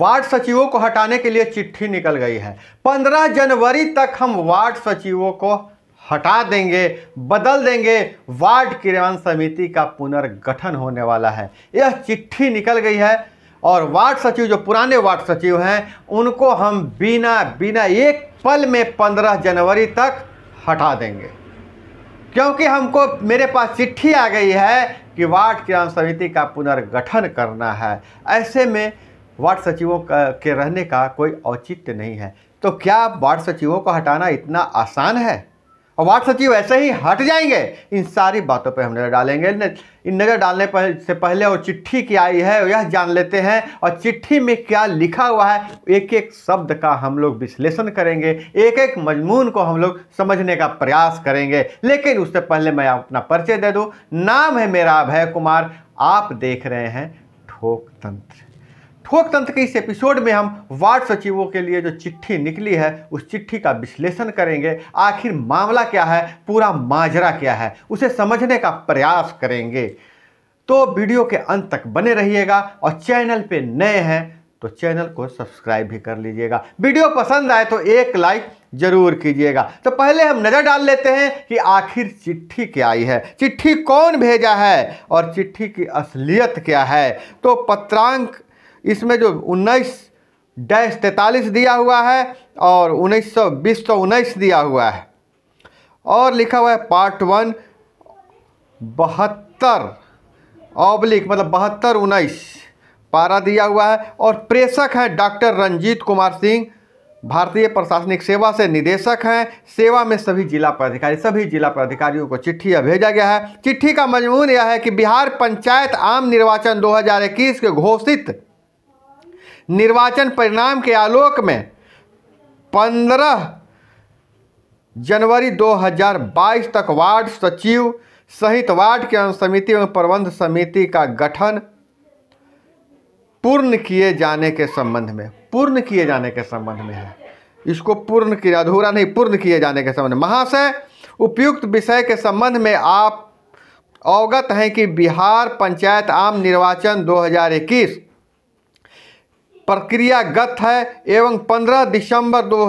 ward सचिवों को हटाने के लिए चिट्ठी निकल गई है 15 जनवरी तक हम वार्ड सचिवों को हटा देंगे बदल देंगे वार्ड क्रियान समिति का पुनर्गठन होने वाला है यह चिट्ठी निकल गई है और वार्ड सचिव जो पुराने वार्ड सचिव हैं उनको हम बिना बिना एक पल में 15 जनवरी तक हटा देंगे क्योंकि हमको मेरे पास चिट्ठी आ गई है कि वार्ड क्रियान्वयन समिति का पुनर्गठन करना है ऐसे में वार्ड सचिवों का के रहने का कोई औचित्य नहीं है तो क्या वार्ड सचिवों को हटाना इतना आसान है और वार्ड सचिव ऐसे ही हट जाएंगे इन सारी बातों पर हम नज़र डालेंगे इन नज़र डालने पर से पहले और चिट्ठी की आई है यह जान लेते हैं और चिट्ठी में क्या लिखा हुआ है एक एक शब्द का हम लोग विश्लेषण करेंगे एक एक मजमून को हम लोग समझने का प्रयास करेंगे लेकिन उससे पहले मैं अपना परिचय दे दूँ नाम है मेरा अभय कुमार आप देख रहे हैं ठोक तंत्र ठोक तंत्र के इस एपिसोड में हम वार्ड सचिवों के लिए जो चिट्ठी निकली है उस चिट्ठी का विश्लेषण करेंगे आखिर मामला क्या है पूरा माजरा क्या है उसे समझने का प्रयास करेंगे तो वीडियो के अंत तक बने रहिएगा और चैनल पे नए हैं तो चैनल को सब्सक्राइब भी कर लीजिएगा वीडियो पसंद आए तो एक लाइक जरूर कीजिएगा तो पहले हम नज़र डाल लेते हैं कि आखिर चिट्ठी क्या आई है चिट्ठी कौन भेजा है और चिट्ठी की असलियत क्या है तो पत्रांक इसमें जो उन्नीस डैश तैंतालीस दिया हुआ है और उन्नीस सौ बीस सौ उन्नीस दिया हुआ है और लिखा हुआ है पार्ट वन बहत्तर ऑब्लिक मतलब बहत्तर उन्नीस पारा दिया हुआ है और प्रेषक हैं डॉक्टर रंजीत कुमार सिंह भारतीय प्रशासनिक सेवा से निदेशक हैं सेवा में सभी जिला पदाधिकारी सभी जिला पदाधिकारियों को चिट्ठी भेजा गया है चिट्ठी का मजमून यह है कि बिहार पंचायत आम निर्वाचन 2021 के घोषित निर्वाचन परिणाम के आलोक में 15 जनवरी 2022 तक वार्ड सचिव सहित वार्ड के समिति एवं प्रबंध समिति का गठन पूर्ण किए जाने के संबंध में पूर्ण किए जाने के संबंध में है इसको पूर्ण किया अधूरा नहीं पूर्ण किए जाने के संबंध में महाशय उपयुक्त विषय के संबंध में आप अवगत हैं कि बिहार पंचायत आम निर्वाचन 2021 प्रक्रियागत है एवं 15 दिसंबर दो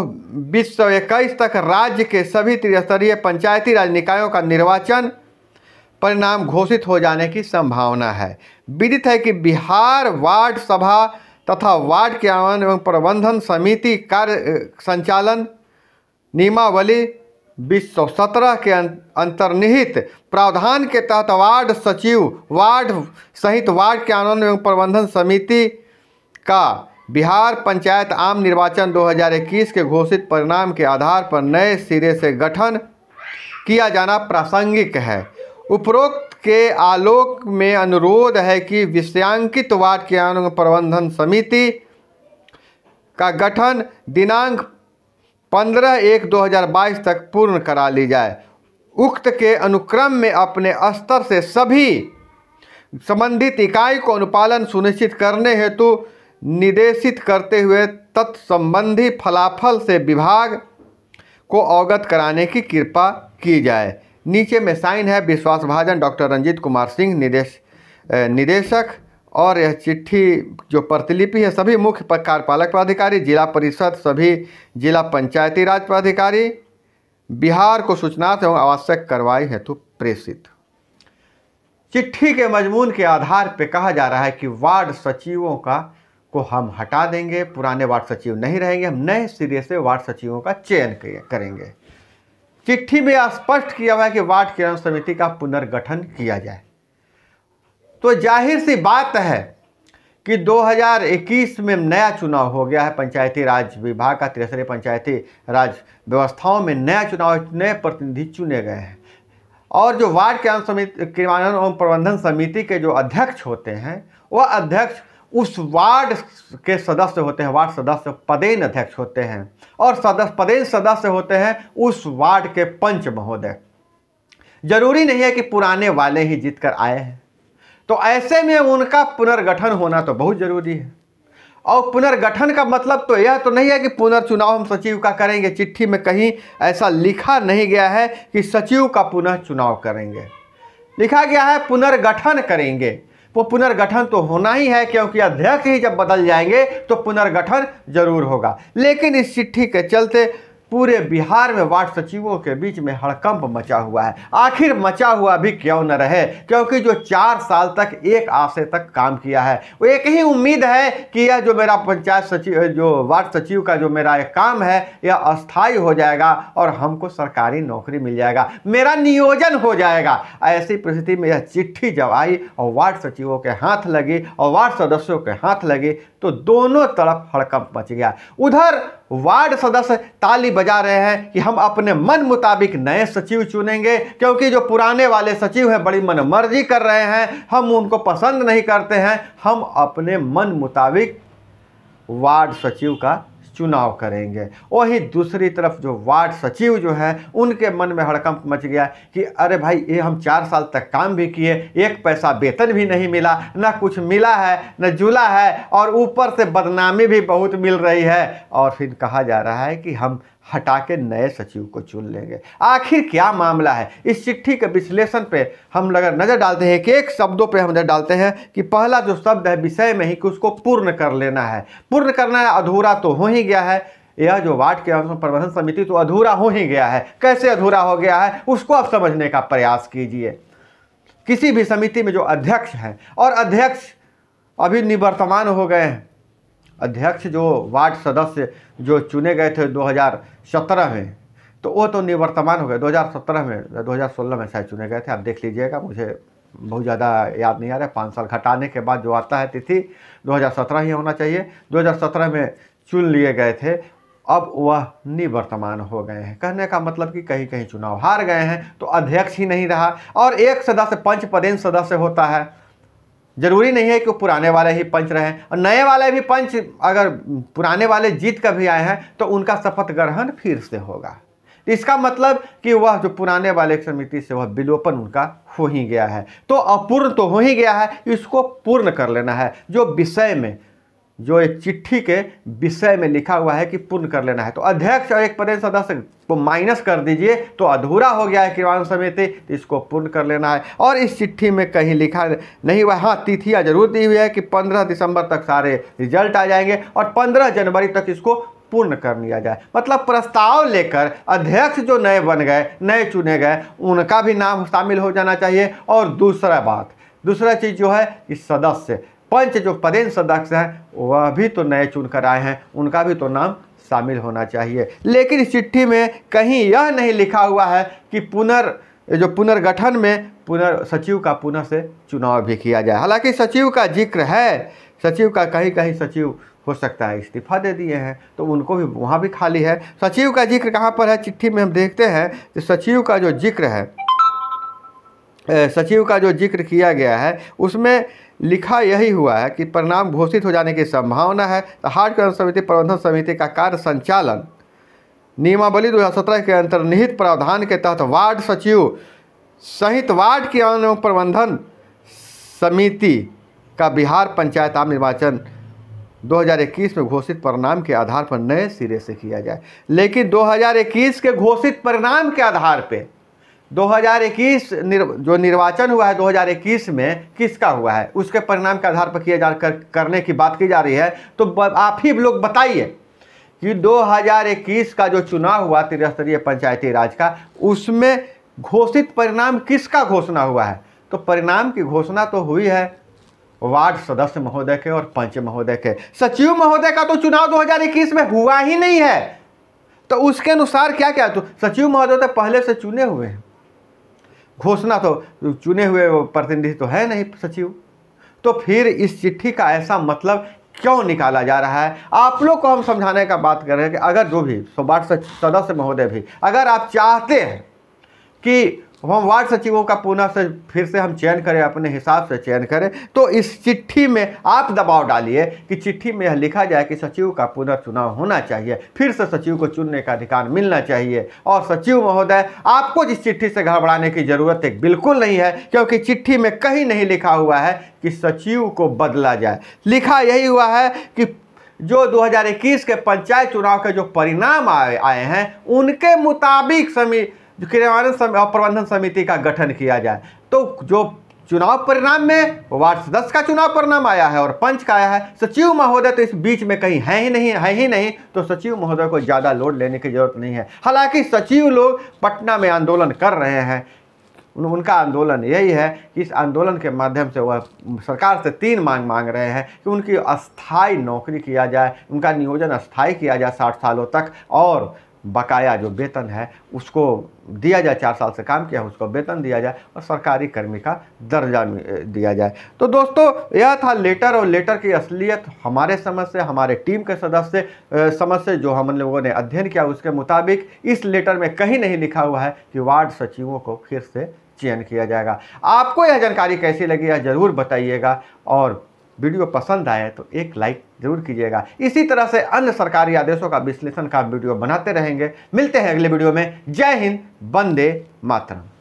बीस सौ इक्कीस तक राज्य के सभी त्रिस्तरीय पंचायती राज निकायों का निर्वाचन परिणाम घोषित हो जाने की संभावना है विदित है कि बिहार वार्ड सभा तथा वार्ड के आवन एवं प्रबंधन समिति कार्य संचालन नियमावली सत्रह के अं-, अंतर्निहित प्रावधान के तहत वार्ड सचिव वार्ड सहित वार्ड के आनंद एवं प्रबंधन समिति का बिहार पंचायत आम निर्वाचन 2021 के घोषित परिणाम के आधार पर नए सिरे से गठन किया जाना प्रासंगिक है उपरोक्त के आलोक में अनुरोध है कि विषयांकित वार्ड क्रियान्वयन प्रबंधन समिति का गठन दिनांक 15 एक 2022 तक पूर्ण करा ली जाए उक्त के अनुक्रम में अपने स्तर से सभी संबंधित इकाई को अनुपालन सुनिश्चित करने हेतु निर्देशित करते हुए तत्संबंधी फलाफल से विभाग को अवगत कराने की कृपा की जाए नीचे में साइन है विश्वास भाजन डॉक्टर रंजीत कुमार सिंह निदेश निदेशक और यह चिट्ठी जो प्रतिलिपि है सभी मुख्य कार्यपालक पदाधिकारी जिला परिषद सभी जिला पंचायती राज पदाधिकारी बिहार को सूचना एवं आवश्यक कार्रवाई हेतु प्रेषित चिट्ठी के मजमून के आधार पर कहा जा रहा है कि वार्ड सचिवों का को हम हटा देंगे पुराने वार्ड सचिव नहीं रहेंगे हम नए सिरे से वार्ड सचिवों का चयन करेंगे चिट्ठी में स्पष्ट किया हुआ है कि वार्ड किरण समिति का पुनर्गठन किया जाए तो जाहिर सी बात है कि 2021 में नया चुनाव हो गया है पंचायती राज विभाग का तिरसरे पंचायती राज व्यवस्थाओं में नया चुनाव नए प्रतिनिधि चुने गए हैं और जो वार्ड क्रियान्वयन समिति क्रियान्वयन एवं प्रबंधन समिति के जो अध्यक्ष होते हैं वह अध्यक्ष उस वार्ड के सदस्य होते हैं वार्ड सदस्य पदेन अध्यक्ष होते हैं और सदस्य पदेन सदस्य होते हैं उस वार्ड के पंच महोदय जरूरी नहीं है कि पुराने वाले ही जीत कर आए हैं तो ऐसे में उनका पुनर्गठन होना तो बहुत ज़रूरी है और पुनर्गठन का मतलब तो यह तो नहीं है कि पुनर्चुनाव हम सचिव का करेंगे चिट्ठी में कहीं ऐसा लिखा नहीं गया है कि सचिव का पुनः चुनाव करेंगे लिखा गया है पुनर्गठन करेंगे वो पुनर्गठन तो होना ही है क्योंकि अध्यक्ष ही जब बदल जाएंगे तो पुनर्गठन जरूर होगा लेकिन इस चिट्ठी के चलते पूरे बिहार में वार्ड सचिवों के बीच में हड़कंप मचा हुआ है आखिर मचा हुआ भी क्यों न रहे क्योंकि जो चार साल तक एक आशे तक काम किया है वो एक ही उम्मीद है कि यह जो मेरा पंचायत सचिव जो वार्ड सचिव का जो मेरा एक काम है यह अस्थायी हो जाएगा और हमको सरकारी नौकरी मिल जाएगा मेरा नियोजन हो जाएगा ऐसी परिस्थिति में यह चिट्ठी जब आई और वार्ड सचिवों के हाथ लगी और वार्ड सदस्यों के हाथ लगी तो दोनों तरफ हड़कंप मच गया उधर वार्ड सदस्य ताली बजा रहे हैं कि हम अपने मन मुताबिक नए सचिव चुनेंगे क्योंकि जो पुराने वाले सचिव हैं बड़ी मनमर्जी कर रहे हैं हम उनको पसंद नहीं करते हैं हम अपने मन मुताबिक वार्ड सचिव का चुनाव करेंगे वही दूसरी तरफ जो वार्ड सचिव जो है उनके मन में हड़कंप मच गया कि अरे भाई ये हम चार साल तक काम भी किए एक पैसा वेतन भी नहीं मिला ना कुछ मिला है न जुला है और ऊपर से बदनामी भी बहुत मिल रही है और फिर कहा जा रहा है कि हम हटा के नए सचिव को चुन लेंगे आखिर क्या मामला है इस चिट्ठी के विश्लेषण पे हम अगर नज़र डालते हैं कि एक शब्दों पे हम नज़र डालते हैं कि पहला जो शब्द है विषय में ही कि उसको पूर्ण कर लेना है पूर्ण करना है अधूरा तो हो ही गया है यह जो वार्ड के प्रबंधन समिति तो अधूरा हो ही गया है कैसे अधूरा हो गया है उसको आप समझने का प्रयास कीजिए किसी भी समिति में जो अध्यक्ष हैं और अध्यक्ष अभी निवर्तमान हो गए हैं अध्यक्ष जो वार्ड सदस्य जो चुने गए थे 2017 में तो वो तो निवर्तमान हो गए 2017 में 2016 में शायद चुने गए थे आप देख लीजिएगा मुझे बहुत ज़्यादा याद नहीं आ रहा है पाँच साल घटाने के बाद जो आता है तिथि 2017 ही होना चाहिए 2017 में चुन लिए गए थे अब वह निवर्तमान हो गए हैं कहने का मतलब कि कहीं कहीं चुनाव हार गए हैं तो अध्यक्ष ही नहीं रहा और एक सदस्य पंच पदेन सदस्य होता है जरूरी नहीं है कि पुराने वाले ही पंच रहे और नए वाले भी पंच अगर पुराने वाले जीत कर भी आए हैं तो उनका शपथ ग्रहण फिर से होगा इसका मतलब कि वह जो पुराने वाले समिति से वह विलोपन उनका हो ही गया है तो अपूर्ण तो हो ही गया है इसको पूर्ण कर लेना है जो विषय में जो एक चिट्ठी के विषय में लिखा हुआ है कि पूर्ण कर लेना है तो अध्यक्ष और एक पदेन सदस्य को माइनस कर दीजिए तो अधूरा हो गया है किरान समिति तो इसको पूर्ण कर लेना है और इस चिट्ठी में कहीं लिखा नहीं हुआ हाँ तिथियाँ जरूर दी हुई है कि 15 दिसंबर तक सारे रिजल्ट आ जाएंगे और 15 जनवरी तक इसको पूर्ण कर लिया जाए मतलब प्रस्ताव लेकर अध्यक्ष जो नए बन गए नए चुने गए उनका भी नाम शामिल हो जाना चाहिए और दूसरा बात दूसरा चीज़ जो है कि सदस्य पंच जो पदेन सदस्य हैं वह भी तो नए चुन कर आए हैं उनका भी तो नाम शामिल होना चाहिए लेकिन इस चिट्ठी में कहीं यह नहीं लिखा हुआ है कि पुनर् जो पुनर्गठन में पुनर् सचिव का पुनः से चुनाव भी किया जाए हालांकि सचिव का जिक्र है सचिव का कहीं कहीं सचिव हो सकता है इस्तीफा दे दिए हैं तो उनको भी वहाँ भी खाली है सचिव का जिक्र कहाँ पर है चिट्ठी में हम देखते हैं कि सचिव का जो जिक्र है सचिव का जो जिक्र किया गया है उसमें लिखा यही हुआ है कि परिणाम घोषित हो जाने की संभावना है तो हार्ड कर्म समिति प्रबंधन समिति का कार्य संचालन नियमावली 2017 के अंतर्निहित प्रावधान के तहत वार्ड सचिव सहित वार्ड की प्रबंधन समिति का बिहार पंचायत आम निर्वाचन 2021 में घोषित परिणाम के आधार पर नए सिरे से किया जाए लेकिन 2021 के घोषित परिणाम के आधार पर 2021 निर् जो निर्वाचन हुआ है 2021 में किसका हुआ है उसके परिणाम के आधार पर किया जा कर, करने की बात की जा रही है तो आप ही लोग बताइए कि 2021 का जो चुनाव हुआ त्रिस्तरीय पंचायती राज का उसमें घोषित परिणाम किसका घोषणा हुआ है तो परिणाम की घोषणा तो हुई है वार्ड सदस्य महोदय के और पंच महोदय के सचिव महोदय का तो चुनाव 2021 में हुआ ही नहीं है तो उसके अनुसार क्या क्या तो सचिव महोदय तो पहले से चुने हुए हैं घोषणा तो चुने हुए प्रतिनिधि तो है नहीं सचिव तो फिर इस चिट्ठी का ऐसा मतलब क्यों निकाला जा रहा है आप लोग को हम समझाने का बात कर रहे हैं कि अगर जो भी सौबाट सदस्य महोदय भी अगर आप चाहते हैं कि हम वार्ड सचिवों का पुनः से फिर से हम चयन करें अपने हिसाब से चयन करें तो इस चिट्ठी में आप दबाव डालिए कि चिट्ठी में यह लिखा जाए कि सचिव का पुनः चुनाव होना चाहिए फिर से सचिव को चुनने का अधिकार मिलना चाहिए और सचिव महोदय आपको जिस चिट्ठी से घबराने की ज़रूरत है बिल्कुल नहीं है क्योंकि चिट्ठी में कहीं नहीं लिखा हुआ है कि सचिव को बदला जाए लिखा यही हुआ है कि जो 2021 के पंचायत चुनाव के जो परिणाम आए आए हैं उनके मुताबिक समी क्रियान्वयन प्रबंधन समिति का गठन किया जाए तो जो चुनाव परिणाम में वार्ड सदस्य का चुनाव परिणाम आया है और पंच का आया है सचिव महोदय तो इस बीच में कहीं है ही नहीं है ही नहीं तो सचिव महोदय को ज़्यादा लोड लेने की जरूरत नहीं है हालांकि सचिव लोग पटना में आंदोलन कर रहे हैं उन, उनका आंदोलन यही है कि इस आंदोलन के माध्यम से वह सरकार से तीन मांग मांग रहे हैं कि उनकी अस्थाई नौकरी किया जाए उनका नियोजन अस्थाई किया जाए साठ सालों तक और बकाया जो वेतन है उसको दिया जाए चार साल से काम किया उसको वेतन दिया जाए और सरकारी कर्मी का दर्जा दिया जाए तो दोस्तों यह था लेटर और लेटर की असलियत हमारे समझ से हमारे टीम के सदस्य समझ से जो हम लोगों ने अध्ययन किया उसके मुताबिक इस लेटर में कहीं नहीं लिखा हुआ है कि वार्ड सचिवों को फिर से चयन किया जाएगा आपको यह जानकारी कैसी लगी यह ज़रूर बताइएगा और वीडियो पसंद आए तो एक लाइक जरूर कीजिएगा इसी तरह से अन्य सरकारी आदेशों का विश्लेषण का वीडियो बनाते रहेंगे मिलते हैं अगले वीडियो में जय हिंद वंदे मातरम